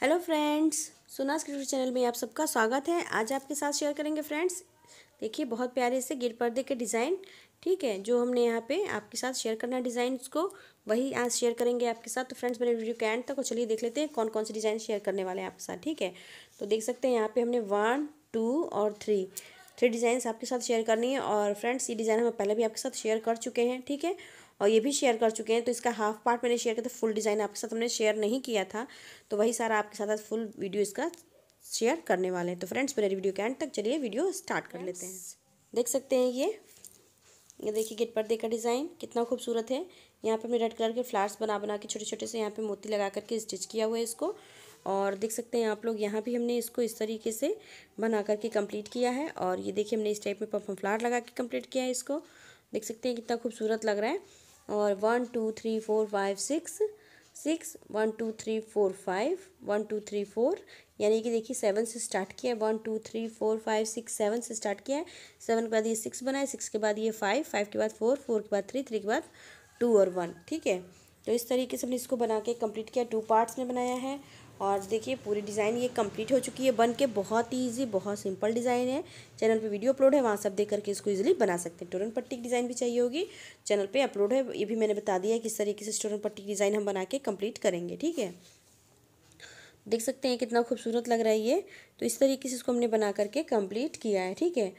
Hello friends सुनास cricket channel में आप सबका स्वागत है आज आपके साथ शेयर करेंगे फ्रेंड्स देखिए बहुत प्यारे से गिर पर्दे के डिज़ाइन ठीक है जो हमने यहाँ पे आपके साथ शेयर करना है डिज़ाइन को वही आज शेयर करेंगे आपके साथ तो फ्रेंड्स मेरे वीडियो के एंड तक चलिए देख लेते हैं कौन कौन से डिज़ाइन शेयर करने वाले हैं आपके साथ ठीक है तो देख सकते हैं यहाँ पर हमने वन टू और थ्री थ्री डिज़ाइंस आपके साथ शेयर करनी है और फ्रेंड्स ये डिज़ाइन हम पहले भी आपके साथ शेयर कर चुके हैं ठीक है और ये भी शेयर कर चुके हैं तो इसका हाफ पार्ट मैंने शेयर किया था फुल डिज़ाइन आपके साथ हमने शेयर नहीं किया था तो वही सारा आपके साथ फुल वीडियो इसका शेयर करने वाले हैं तो फ्रेंड्स मेरे वीडियो के एंड तक चलिए वीडियो स्टार्ट कर लेते हैं देख सकते हैं ये ये देखिए गेट पर्दे का डिज़ाइन कितना खूबसूरत है यहाँ पर हमने रेड कलर के फ्लावर्स बना बना के छोटे छोटे से यहाँ पे मोती लगा करके स्टिच किया हुआ है इसको और देख सकते हैं आप लोग यहाँ भी हमने इसको इस तरीके से बना करके कंप्लीट किया है और ये देखिए हमने इस टाइप में पफम फ्लावर लगा के कंप्लीट किया है इसको देख सकते हैं कितना खूबसूरत लग रहा है और one two three four five six six one two three four five one two three four यानी कि देखिए सेवन से स्टार्ट किया है one two three four five six seven से स्टार्ट किया है सेवन के बाद ये सिक्स बनाए सिक्स के बाद ये फाइव फाइव के बाद फोर फोर के बाद थ्री थ्री के बाद टू और वन ठीक है तो इस तरीके से हमने इसको बना के कंप्लीट किया टू पार्ट्स में बनाया है और देखिए पूरी डिज़ाइन ये कंप्लीट हो चुकी है बन के बहुत ही ईजी बहुत सिंपल डिज़ाइन है चैनल पे वीडियो अपलोड है वहाँ सब देख करके इसको इजीली बना सकते हैं टोरन पट्टी की डिज़ाइन भी चाहिए होगी चैनल पे अपलोड है ये भी मैंने बता दिया है किस तरीके से टोरन पट्टी की डिज़ाइन हम बना के कम्प्लीट करेंगे ठीक है देख सकते हैं कितना खूबसूरत लग रहा है ये तो इस तरीके से इसको हमने बना करके कंप्लीट किया है ठीक है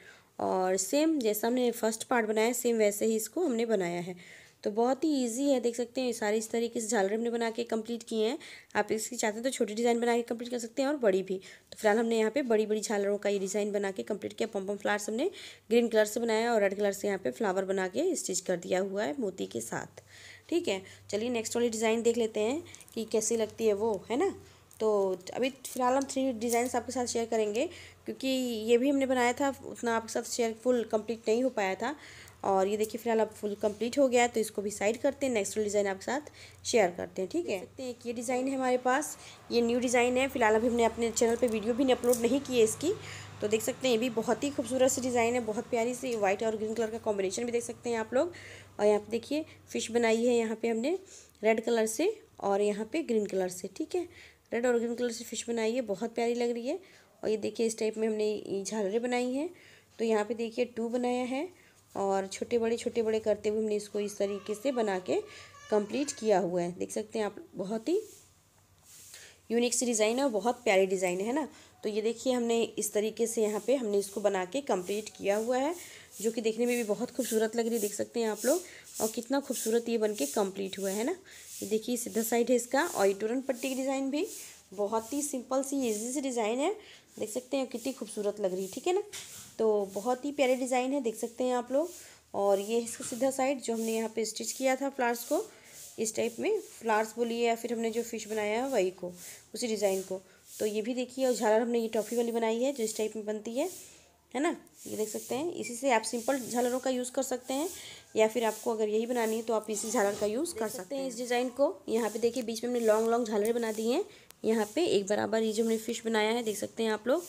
और सेम जैसा हमने फर्स्ट पार्ट बनाया सेम वैसे ही इसको हमने बनाया है तो बहुत ही ईजी है देख सकते हैं सारी इस तरीके से झालर हमने बना के कम्प्लीट किए हैं आप इसकी चाहते हैं तो छोटी डिज़ाइन बना के कम्प्लीट कर सकते हैं और बड़ी भी तो फिलहाल हमने यहाँ पे बड़ी बड़ी झालरों का ये डिज़ाइन बना के कम्प्लीट किया पम्पम फ्लावर्स हमने ग्रीन कलर से बनाया और रेड कलर से यहाँ पे फ्लावर बना के स्टिच कर दिया हुआ है मोती के साथ ठीक है चलिए नेक्स्ट वाली डिज़ाइन देख लेते हैं कि कैसी लगती है वो है ना तो अभी फिलहाल हम थ्री डिज़ाइन आपके साथ शेयर करेंगे क्योंकि ये भी हमने बनाया था उतना आपके साथ शेयर फुल कंप्लीट नहीं हो पाया था और ये देखिए फिलहाल अब फुल कंप्लीट हो गया है तो इसको भी साइड करते हैं नेक्स्ट डिज़ाइन आपके साथ शेयर करते हैं ठीक है देखते हैं ये डिज़ाइन है हमारे पास ये न्यू डिज़ाइन है फिलहाल अभी हमने अपने चैनल पे वीडियो भी नहीं अपलोड नहीं की है इसकी तो देख सकते हैं ये भी बहुत ही खूबसूरत सी डिज़ाइन है बहुत प्यारी सी वाइट और ग्रीन कलर का कॉम्बिनेशन भी देख सकते हैं आप लोग और यहाँ पर देखिए फ़िश बनाई है यहाँ पर हमने रेड कलर से और यहाँ पर ग्रीन कलर से ठीक है रेड और ग्रीन कलर से फ़िश बनाई है बहुत प्यारी लग रही है और ये देखिए इस टाइप में हमने झालरें बनाई हैं तो यहाँ पर देखिए टू बनाया है और छोटे बड़े छोटे बड़े करते हुए हमने इसको इस तरीके से बना के कंप्लीट किया हुआ है देख सकते हैं आप बहुत ही यूनिक सी डिज़ाइन है और बहुत प्यारी डिज़ाइन है ना तो ये देखिए हमने इस तरीके से यहाँ पे हमने इसको बना के कंप्लीट किया हुआ है जो कि देखने में भी बहुत खूबसूरत लग रही है देख सकते हैं आप लोग और कितना खूबसूरत ये बन के कम्प्लीट हुआ है ना ये देखिए सीधा साइड है इसका और टोरन पट्टी की डिज़ाइन भी बहुत ही सिंपल सी ईजी सी डिज़ाइन है देख सकते हैं कितनी खूबसूरत लग रही है ठीक है ना तो बहुत ही प्यारे डिज़ाइन है देख सकते हैं आप लोग और ये इसका सीधा साइड जो हमने यहाँ पे स्टिच किया था फ्लावर्स को इस टाइप में फ्लावर्स बोलिए या फिर हमने जो फिश बनाया है वही को उसी डिज़ाइन को तो ये भी देखिए और झालर हमने ये टॉफ़ी वाली बनाई है जो इस टाइप में बनती है है ना ये देख सकते हैं इसी से आप सिंपल झालरों का यूज़ कर सकते हैं या फिर आपको अगर यही बनानी है तो आप इसी झालर का यूज़ कर सकते हैं इस डिज़ाइन को यहाँ पे देखिए बीच में हमने लॉन्ग लॉन्ग झालर बना दी हैं यहाँ पे एक बराबर ये जो हमने फिश बनाया है देख सकते हैं आप लोग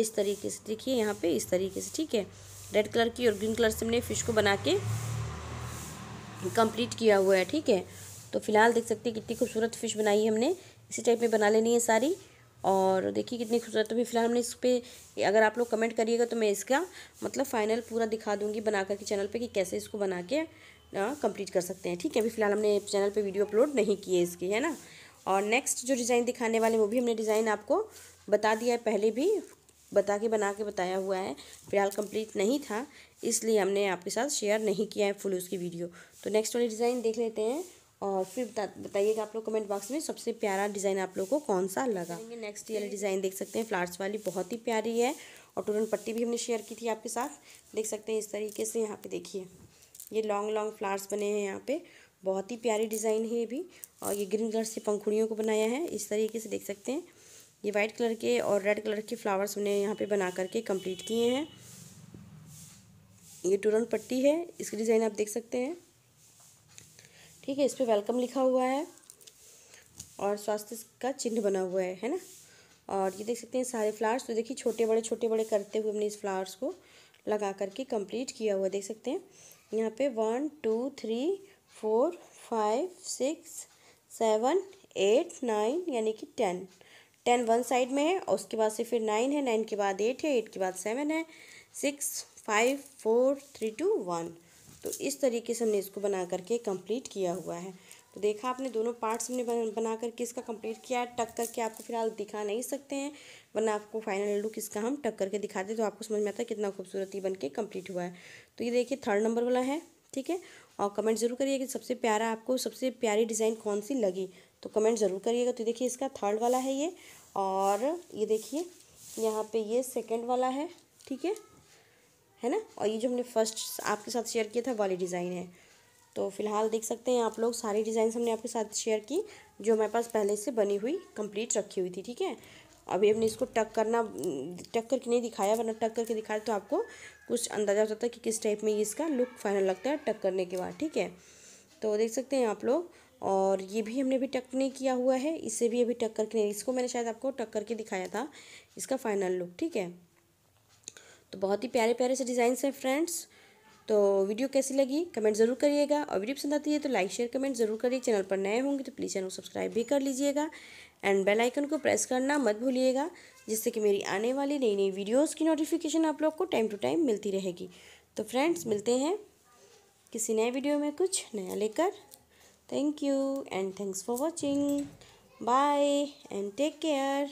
इस तरीके से देखिए यहाँ पे इस तरीके से ठीक है रेड कलर की और ग्रीन कलर से हमने फ़िश को बना के कंप्लीट किया हुआ है ठीक है तो फिलहाल देख सकते हैं कितनी खूबसूरत फ़िश बनाई है हमने इसी टाइप में बना लेनी है सारी और देखिए कितनी खूबसूरत तो भी फिलहाल हमने इस पर अगर आप लोग कमेंट करिएगा तो मैं इसका मतलब फ़ाइनल पूरा दिखा दूँगी बना करके के चैनल पे कि कैसे इसको बना के कंप्लीट कर सकते हैं ठीक है अभी फिलहाल हमने चैनल पे वीडियो अपलोड नहीं किए इसकी है ना और नेक्स्ट जो डिज़ाइन दिखाने वाले वो भी हमने डिज़ाइन आपको बता दिया है पहले भी बता के बना के बताया हुआ है फिलहाल कंप्लीट नहीं था इसलिए हमने आपके साथ शेयर नहीं किया है फुल उसकी वीडियो तो नेक्स्ट वाली डिज़ाइन देख लेते हैं और फिर बता बताइएगा आप लोग कमेंट बॉक्स में सबसे प्यारा डिज़ाइन आप लोग को कौन सा लगा नेक्स्ट वाली डिज़ाइन देख सकते हैं फ्लार्स वाली बहुत ही प्यारी है और टूरन पट्टी भी हमने शेयर की थी आपके साथ देख सकते हैं इस तरीके से यहाँ पे देखिए ये लॉन्ग लॉन्ग फ्लावर्स बने हैं यहाँ पे बहुत ही प्यारी डिज़ाइन है ये भी और ये ग्रीन कलर से पंखुड़ियों को बनाया है इस तरीके से देख सकते हैं ये वाइट कलर के और रेड कलर के फ्लावर्स हमने यहाँ पे बना करके कंप्लीट किए हैं ये टूरन पट्टी है इसकी डिज़ाइन आप देख सकते हैं ठीक है इस पर वेलकम लिखा हुआ है और स्वास्थ्य का चिन्ह बना हुआ है है ना और ये देख सकते हैं सारे फ्लावर्स तो देखिए छोटे बड़े छोटे बड़े करते हुए हमने इस फ्लावर्स को लगा करके कंप्लीट किया हुआ देख सकते हैं यहाँ पे one two three four five six seven eight nine यानी कि टेन टेन वन साइड में है और उसके बाद से फिर नाइन है नाइन के बाद एट है एट के बाद सेवन है six five four three two one तो इस तरीके से हमने इसको बना करके कंप्लीट किया हुआ है तो देखा आपने दोनों पार्ट्स हमने बना करके इसका कंप्लीट किया है टक करके आपको फिलहाल दिखा नहीं सकते हैं वरना आपको फाइनल लुक इसका हम टक करके दिखाते तो आपको समझ में आता है कितना खूबसूरती बन के कम्प्लीट हुआ है तो ये देखिए थर्ड नंबर वाला है ठीक है और कमेंट ज़रूर करिए कि सबसे प्यारा आपको सबसे प्यारी डिज़ाइन कौन सी लगी तो कमेंट ज़रूर करिएगा तो देखिए इसका थर्ड वाला है ये और ये देखिए यहाँ पे ये सेकंड वाला है ठीक है है ना और ये जो हमने फर्स्ट आपके साथ शेयर किया था वाली डिज़ाइन है तो फिलहाल देख सकते हैं आप लोग सारी डिज़ाइन हमने आपके साथ शेयर की जो हमारे पास पहले से बनी हुई कंप्लीट रखी हुई थी ठीक है अभी हमने इसको टक करना टक करके नहीं दिखाया वरना टक करके दिखाया तो आपको कुछ अंदाज़ा होता था है कि किस टाइप में इसका लुक फाइनल लगता है टक करने के बाद ठीक है तो देख सकते हैं आप लोग और ये भी हमने अभी टक नहीं किया हुआ है इसे भी अभी टक करके नहीं इसको मैंने शायद आपको टक करके दिखाया था इसका फाइनल लुक ठीक है तो बहुत ही प्यारे प्यारे से डिज़ाइन हैं फ्रेंड्स तो वीडियो कैसी लगी कमेंट ज़रूर करिएगा और वीडियो पसंद आती है तो लाइक शेयर कमेंट ज़रूर करिए चैनल पर नए होंगे तो प्लीज़ चैनल को सब्सक्राइब भी कर लीजिएगा एंड बेल आइकन को प्रेस करना मत भूलिएगा जिससे कि मेरी आने वाली नई नई वीडियोस की नोटिफिकेशन आप लोग को टाइम टू टाइम मिलती रहेगी तो फ्रेंड्स मिलते हैं किसी नए वीडियो में कुछ नया लेकर Thank you and thanks for watching. Bye and take care.